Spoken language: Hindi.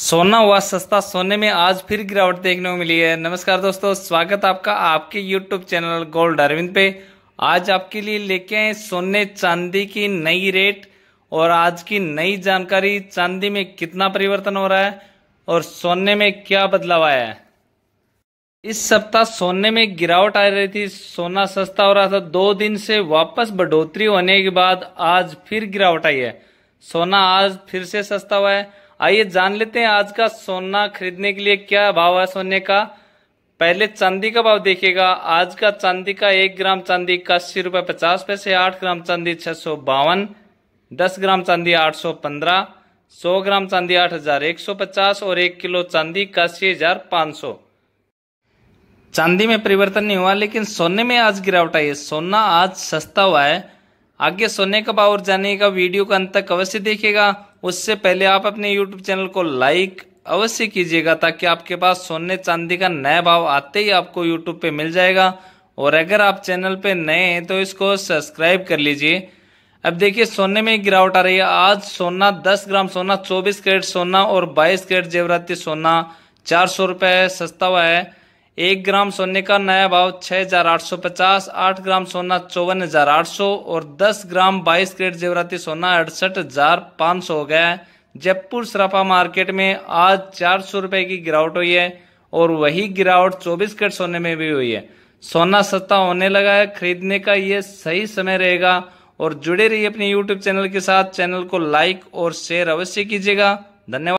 सोना हुआ सस्ता सोने में आज फिर गिरावट देखने को मिली है नमस्कार दोस्तों स्वागत आपका आपके यूट्यूब चैनल गोल्ड अरविंद पे आज आपके लिए लेके आए सोने चांदी की नई रेट और आज की नई जानकारी चांदी में कितना परिवर्तन हो रहा है और सोने में क्या बदलाव आया है इस सप्ताह सोने में गिरावट आ रही थी सोना सस्ता हो रहा था दो दिन से वापस बढ़ोतरी होने के बाद आज फिर गिरावट आई है सोना आज फिर से सस्ता हुआ है आइए जान लेते हैं आज का सोना खरीदने के लिए क्या भाव है सोने का पहले चांदी का भाव देखिएगा आज का चांदी का एक ग्राम चांदी इक्यासी रुपए पचास पैसे आठ ग्राम चांदी छह सौ बावन दस ग्राम चांदी आठ सौ पंद्रह सौ ग्राम चांदी आठ हजार एक सौ पचास और एक किलो चांदी इक्यासी हजार पाँच सौ चांदी में परिवर्तन नहीं हुआ लेकिन सोने में आज गिरावट आई है सोना आज सस्ता हुआ है आगे सोने का पावर जाने का वीडियो का अंत तक अवश्य देखेगा उससे पहले आप अपने यूट्यूब चैनल को लाइक अवश्य कीजिएगा ताकि आपके पास सोने चांदी का नया भाव आते ही आपको यूट्यूब पे मिल जाएगा और अगर आप चैनल पे नए हैं तो इसको सब्सक्राइब कर लीजिए अब देखिए सोने में गिरावट आ रही है आज सोना 10 ग्राम सोना 24 कैरेट सोना और 22 कैरेट जेवराती सोना चार सौ रुपये सस्ता हुआ है एक ग्राम सोने का नया भाव छह हजार आठ सौ पचास आठ ग्राम सोना चौवन हजार आठ सौ और दस ग्राम बाईस ग्रेड जेवराती सोना अड़सठ हजार पाँच सौ हो गया है जयपुर सराफा मार्केट में आज चार सौ रुपये की गिरावट हुई है और वही गिरावट चौबीस ग्रेड सोने में भी हुई है सोना सस्ता होने लगा है खरीदने का ये सही समय रहेगा और जुड़े रहिए अपने यूट्यूब चैनल के साथ चैनल को लाइक और शेयर अवश्य कीजिएगा धन्यवाद